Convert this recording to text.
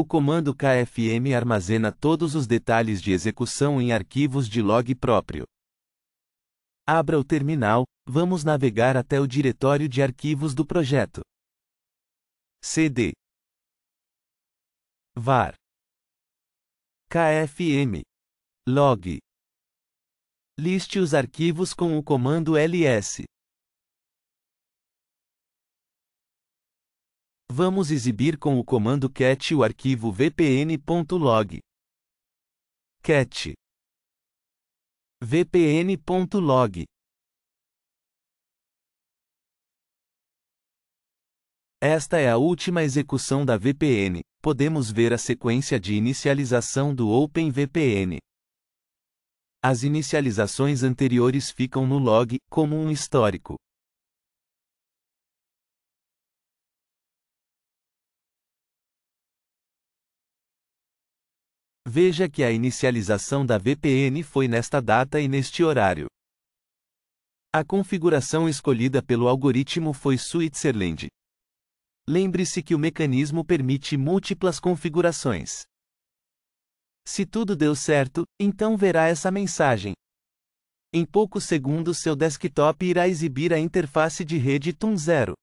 O comando KFM armazena todos os detalhes de execução em arquivos de log próprio. Abra o terminal, vamos navegar até o diretório de arquivos do projeto. CD var kfm log Liste os arquivos com o comando ls. Vamos exibir com o comando cat o arquivo vpn.log. cat vpn.log Esta é a última execução da VPN. Podemos ver a sequência de inicialização do OpenVPN. As inicializações anteriores ficam no log, como um histórico. Veja que a inicialização da VPN foi nesta data e neste horário. A configuração escolhida pelo algoritmo foi Switzerland. Lembre-se que o mecanismo permite múltiplas configurações. Se tudo deu certo, então verá essa mensagem. Em poucos segundos seu desktop irá exibir a interface de rede TUN 0.